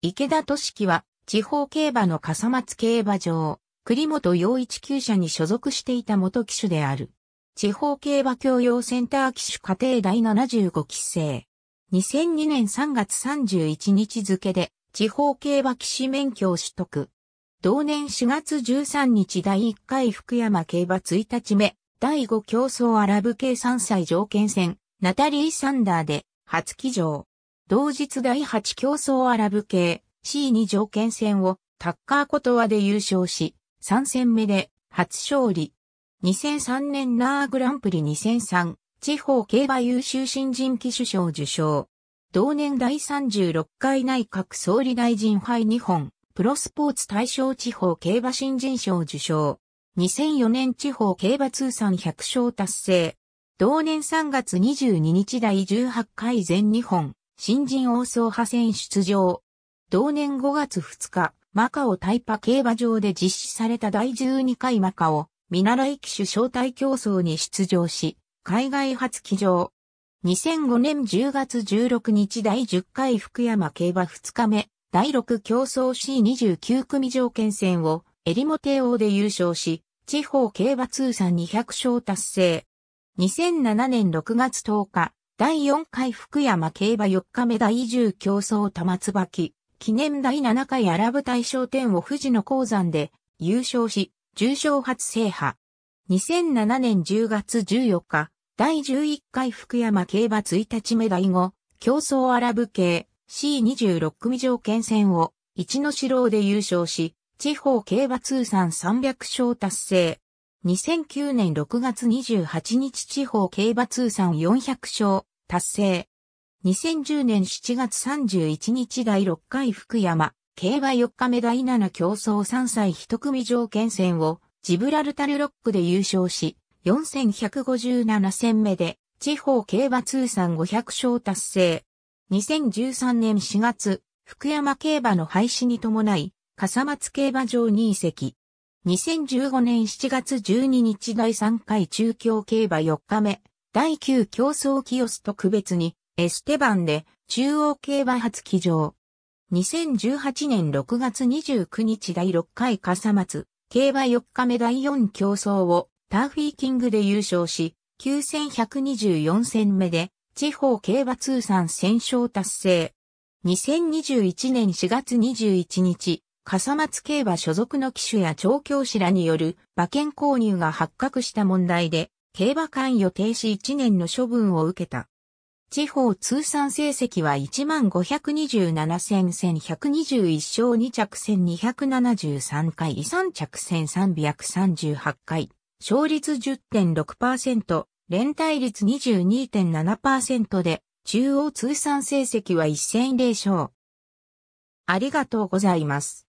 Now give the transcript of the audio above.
池田俊樹は、地方競馬の笠松競馬場、栗本洋一級舎に所属していた元騎手である。地方競馬教養センター騎手家庭第75期生。2002年3月31日付で、地方競馬騎士免許を取得。同年4月13日第1回福山競馬1日目、第5競争アラブ系3歳条件戦、ナタリー・サンダーで、初騎乗。同日第8競争アラブ系 C2 条件戦をタッカーことわで優勝し、3戦目で初勝利。2003年ナーグランプリ2003地方競馬優秀新人騎手賞受賞。同年第36回内閣総理大臣杯2本、プロスポーツ大賞地方競馬新人賞受賞。2004年地方競馬通算100勝達成。同年3月22日第18回全日本、新人王総派戦出場。同年5月2日、マカオタイパ競馬場で実施された第12回マカオ見習い騎手招待競争に出場し、海外初騎乗。2005年10月16日第10回福山競馬2日目、第6競争 C29 組条件戦を、エリモテ王で優勝し、地方競馬通算200勝達成。2007年6月10日、第4回福山競馬4日目第10競争玉椿、記念第7回アラブ大賞典を富士の鉱山で優勝し、重賞初制覇。2007年10月14日、第11回福山競馬1日目第5、競争アラブ系 C26 組条件戦を一の城で優勝し、地方競馬通算300勝達成。2009年6月28日地方競馬通算400勝達成。2010年7月31日第6回福山、競馬4日目第7競争3歳1組条件戦をジブラルタルロックで優勝し、4157戦目で地方競馬通算500勝達成。2013年4月、福山競馬の廃止に伴い、笠松競馬場に移籍。2015年7月12日第3回中京競馬4日目、第9競争キオス特別に、エステバンで中央競馬初騎乗。2018年6月29日第6回笠松、競馬4日目第4競争をターフィーキングで優勝し、9124戦目で地方競馬通算戦勝達成。2021年4月21日、笠松競馬所属の騎手や調教師らによる馬券購入が発覚した問題で、競馬関与停止1年の処分を受けた。地方通算成績は1 5 2 7戦1121勝2着戦273回3着戦338回、勝率10.6%、連帯率22.7%で、中央通算成績は1000勝。ありがとうございます。